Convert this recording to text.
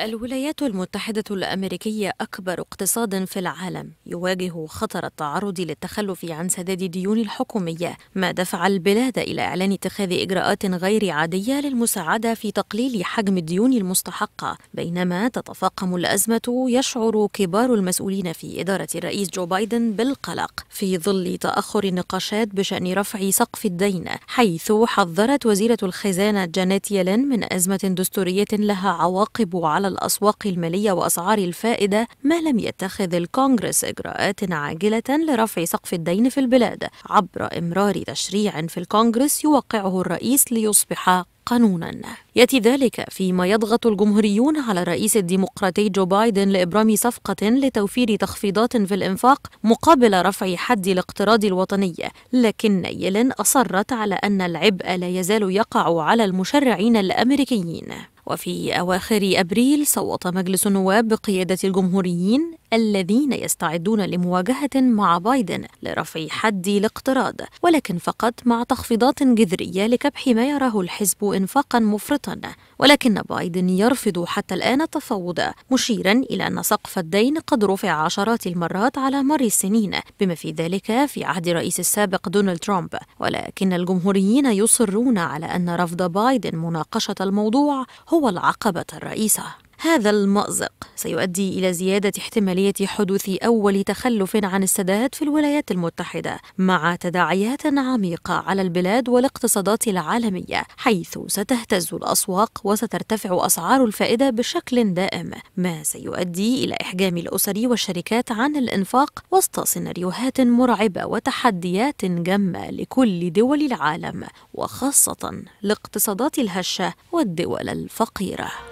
الولايات المتحدة الأمريكية أكبر اقتصاد في العالم يواجه خطر التعرض للتخلف عن سداد الديون الحكومية ما دفع البلاد إلى إعلان اتخاذ إجراءات غير عادية للمساعدة في تقليل حجم الديون المستحقة بينما تتفاقم الأزمة يشعر كبار المسؤولين في إدارة الرئيس جو بايدن بالقلق في ظل تأخر النقاشات بشأن رفع سقف الدين حيث حذرت وزيرة الخزانة جانيت يلين من أزمة دستورية لها عواقب على الأسواق المالية وأسعار الفائدة ما لم يتخذ الكونغرس إجراءات عاجلة لرفع سقف الدين في البلاد عبر إمرار تشريع في الكونغرس يوقعه الرئيس ليصبح قانونا ياتي ذلك فيما يضغط الجمهوريون على الرئيس الديمقراطي جو بايدن لابرام صفقه لتوفير تخفيضات في الانفاق مقابل رفع حد الاقتراض الوطني لكن يلين اصرت على ان العبء لا يزال يقع على المشرعين الامريكيين وفي أواخر أبريل صوت مجلس النواب بقيادة الجمهوريين الذين يستعدون لمواجهة مع بايدن لرفع حد الاقتراض ولكن فقط مع تخفيضات جذرية لكبح ما يراه الحزب إنفاقا مفرطا ولكن بايدن يرفض حتى الآن التفاوض مشيرا إلى أن سقف الدين قد رفع عشرات المرات على مر السنين بما في ذلك في عهد الرئيس السابق دونالد ترامب ولكن الجمهوريين يصرون على أن رفض بايدن مناقشة الموضوع هو العقبة الرئيسة هذا المأزق سيؤدي إلى زيادة احتمالية حدوث أول تخلف عن السداد في الولايات المتحدة مع تداعيات عميقة على البلاد والاقتصادات العالمية حيث ستهتز الأسواق وسترتفع أسعار الفائدة بشكل دائم ما سيؤدي إلى إحجام الأسر والشركات عن الإنفاق وسط سيناريوهات مرعبة وتحديات جمة لكل دول العالم وخاصة الاقتصادات الهشة والدول الفقيرة